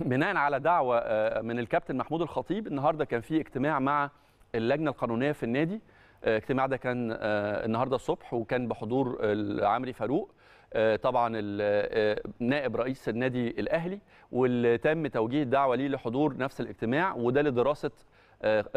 بناء على دعوه آه، من الكابتن محمود الخطيب النهارده كان في اجتماع مع اللجنه القانونيه في النادي آه، الاجتماع ده كان آه، النهارده الصبح وكان بحضور العامري فاروق طبعا نائب رئيس النادي الاهلي واللي تم توجيه الدعوه ليه لحضور نفس الاجتماع وده لدراسه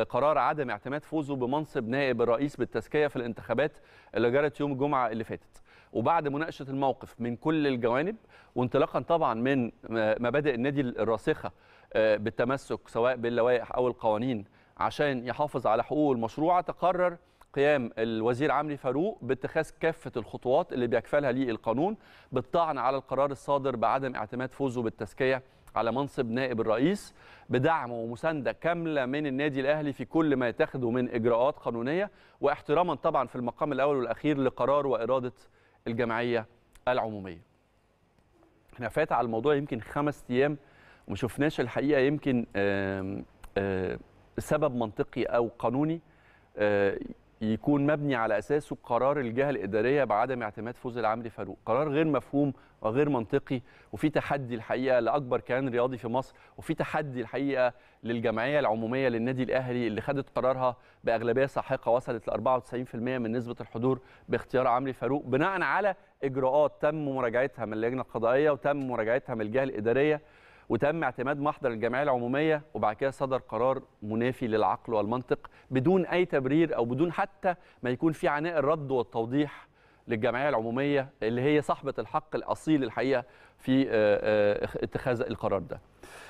قرار عدم اعتماد فوزه بمنصب نائب الرئيس بالتزكيه في الانتخابات اللي جرت يوم الجمعه اللي فاتت. وبعد مناقشه الموقف من كل الجوانب وانطلاقا طبعا من مبادئ النادي الراسخه آه، بالتمسك سواء باللوائح او القوانين عشان يحافظ على حقوقه المشروعه تقرر قيام الوزير عمرو فاروق باتخاذ كافه الخطوات اللي بيكفلها ليه القانون بالطعن على القرار الصادر بعدم اعتماد فوزه بالتزكيه على منصب نائب الرئيس بدعم ومسانده كامله من النادي الاهلي في كل ما يتخذه من اجراءات قانونيه واحتراما طبعا في المقام الاول والاخير لقرار واراده الجمعيه العموميه. احنا فات على الموضوع يمكن خمس ايام وما شفناش الحقيقه يمكن آه، سبب منطقي او قانوني آه، يكون مبني على اساسه قرار الجهه الاداريه بعدم اعتماد فوز العمري فاروق قرار غير مفهوم وغير منطقي وفي تحدي الحقيقه لاكبر كيان رياضي في مصر وفي تحدي الحقيقه للجمعيه العموميه للنادي الاهلي اللي خدت قرارها باغلبيه ساحقه وصلت ل 94% من نسبه الحضور باختيار عمرو فاروق بناء على اجراءات تم مراجعتها من اللجنه القضائيه وتم مراجعتها من الجهه الاداريه وتم اعتماد محضر الجمعيه العموميه وبعد كده صدر قرار منافي للعقل والمنطق بدون اي تبرير او بدون حتى ما يكون في عناء الرد والتوضيح للجمعيه العموميه اللي هي صاحبه الحق الاصيل الحقيقه في آه، آه، اتخاذ القرار ده